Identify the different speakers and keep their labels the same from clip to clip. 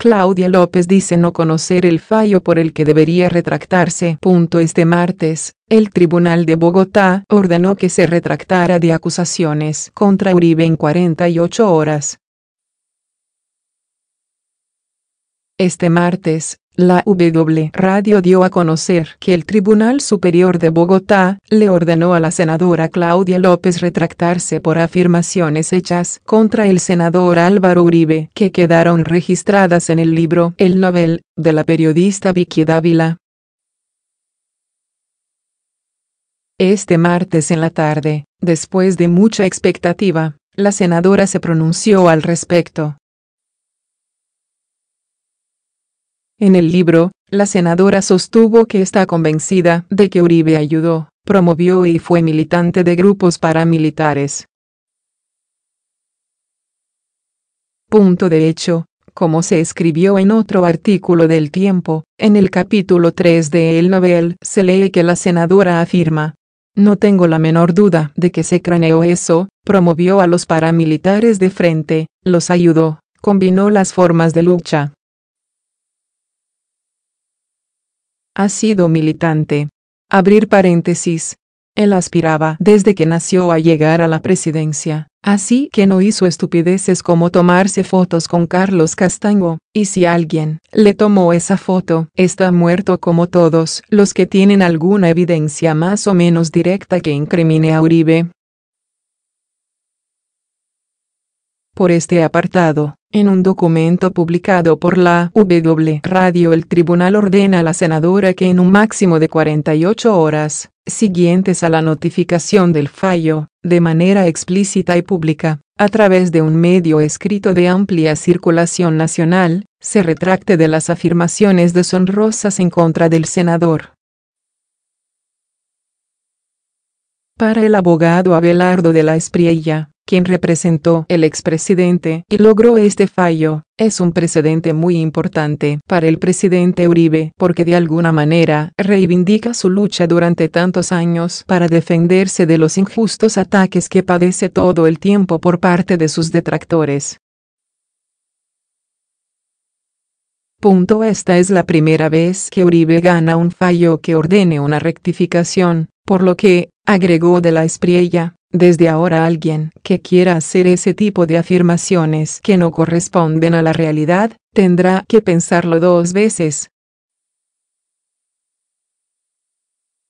Speaker 1: Claudia López dice no conocer el fallo por el que debería retractarse. Este martes, el Tribunal de Bogotá ordenó que se retractara de acusaciones contra Uribe en 48 horas. Este martes, la W Radio dio a conocer que el Tribunal Superior de Bogotá le ordenó a la senadora Claudia López retractarse por afirmaciones hechas contra el senador Álvaro Uribe que quedaron registradas en el libro El Nobel, de la periodista Vicky Dávila. Este martes en la tarde, después de mucha expectativa, la senadora se pronunció al respecto En el libro, la senadora sostuvo que está convencida de que Uribe ayudó, promovió y fue militante de grupos paramilitares. Punto de hecho, como se escribió en otro artículo del tiempo, en el capítulo 3 de El Novel se lee que la senadora afirma, no tengo la menor duda de que se craneó eso, promovió a los paramilitares de frente, los ayudó, combinó las formas de lucha, ha sido militante. Abrir paréntesis. Él aspiraba desde que nació a llegar a la presidencia, así que no hizo estupideces como tomarse fotos con Carlos Castaño, y si alguien le tomó esa foto, está muerto como todos los que tienen alguna evidencia más o menos directa que incrimine a Uribe. por este apartado. En un documento publicado por la W Radio el tribunal ordena a la senadora que en un máximo de 48 horas, siguientes a la notificación del fallo, de manera explícita y pública, a través de un medio escrito de amplia circulación nacional, se retracte de las afirmaciones deshonrosas en contra del senador. para el abogado Abelardo de la Espriella, quien representó el expresidente y logró este fallo, es un precedente muy importante para el presidente Uribe porque de alguna manera reivindica su lucha durante tantos años para defenderse de los injustos ataques que padece todo el tiempo por parte de sus detractores. Punto. Esta es la primera vez que Uribe gana un fallo que ordene una rectificación, por lo que, agregó de la Espriella. Desde ahora alguien que quiera hacer ese tipo de afirmaciones que no corresponden a la realidad, tendrá que pensarlo dos veces.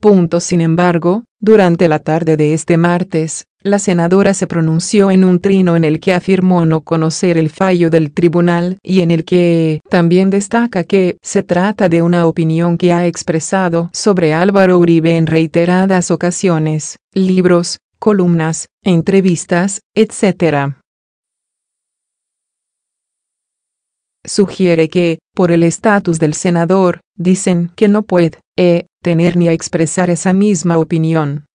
Speaker 1: Punto. Sin embargo, durante la tarde de este martes, la senadora se pronunció en un trino en el que afirmó no conocer el fallo del tribunal y en el que también destaca que se trata de una opinión que ha expresado sobre Álvaro Uribe en reiteradas ocasiones, libros, columnas, entrevistas, etc. Sugiere que, por el estatus del senador, dicen que no puede eh, tener ni expresar esa misma opinión.